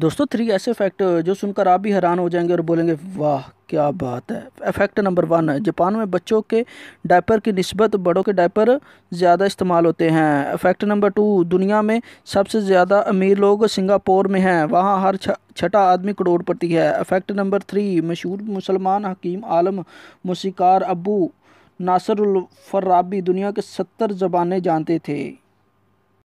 दोस्तों थ्री ऐसे फैक्ट जो सुनकर आप भी हैरान हो जाएंगे और बोलेंगे वाह क्या बात है फैक्ट नंबर वन जापान में बच्चों के डायपर की नस्बत बड़ों के डायपर ज़्यादा इस्तेमाल होते हैं फैक्ट नंबर टू दुनिया में सबसे ज़्यादा अमीर लोग सिंगापुर में हैं वहाँ हर छठा आदमी करोड़पति है फैक्ट नंबर थ्री मशहूर मुसलमान हकीम आलम मौसीकार अबू नासरफर्राबी दुनिया के सत्तर जबानें जानते थे